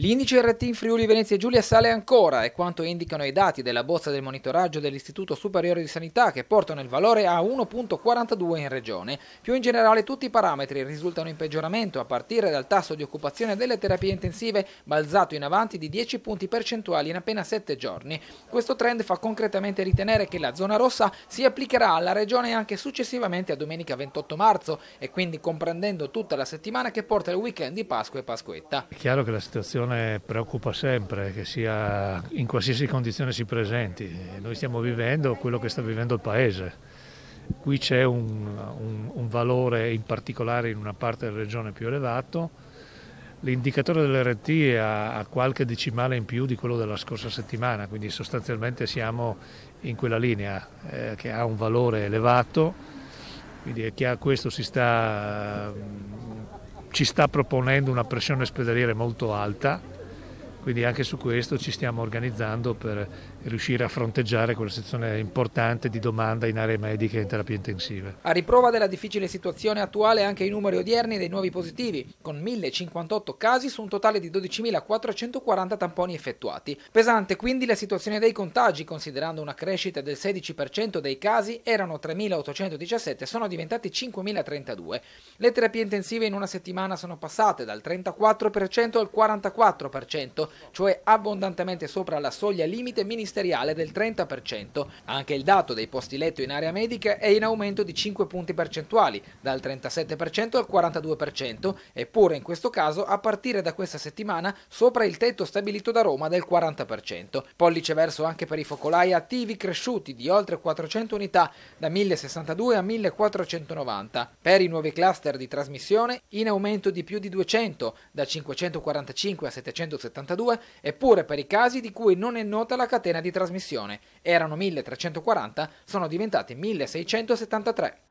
L'indice RT in Friuli Venezia Giulia sale ancora, è quanto indicano i dati della bozza del monitoraggio dell'Istituto Superiore di Sanità che portano il valore a 1.42 in regione. Più in generale tutti i parametri risultano in peggioramento a partire dal tasso di occupazione delle terapie intensive balzato in avanti di 10 punti percentuali in appena 7 giorni. Questo trend fa concretamente ritenere che la zona rossa si applicherà alla regione anche successivamente a domenica 28 marzo e quindi comprendendo tutta la settimana che porta il weekend di Pasqua e Pasquetta. È chiaro che la situazione situazione preoccupa sempre, che sia in qualsiasi condizione si presenti. Noi stiamo vivendo quello che sta vivendo il Paese. Qui c'è un, un, un valore in particolare in una parte della regione più elevato. L'indicatore dell'RT ha, ha qualche decimale in più di quello della scorsa settimana, quindi sostanzialmente siamo in quella linea eh, che ha un valore elevato, quindi a questo si sta ci sta proponendo una pressione ospedaliera molto alta, quindi anche su questo ci stiamo organizzando per riuscire a fronteggiare quella sezione importante di domanda in aree mediche e in terapie intensive. A riprova della difficile situazione attuale anche i numeri odierni dei nuovi positivi, con 1058 casi su un totale di 12.440 tamponi effettuati. Pesante quindi la situazione dei contagi, considerando una crescita del 16% dei casi, erano 3.817, sono diventati 5.032. Le terapie intensive in una settimana sono passate dal 34% al 44%, cioè abbondantemente sopra la soglia limite ministeriale ministeriale del 30%. Anche il dato dei posti letto in area medica è in aumento di 5 punti percentuali, dal 37% al 42%, eppure in questo caso a partire da questa settimana sopra il tetto stabilito da Roma del 40%. Pollice verso anche per i focolai attivi cresciuti di oltre 400 unità da 1062 a 1490. Per i nuovi cluster di trasmissione in aumento di più di 200, da 545 a 772, eppure per i casi di cui non è nota la catena di trasmissione, erano 1340, sono diventati 1673.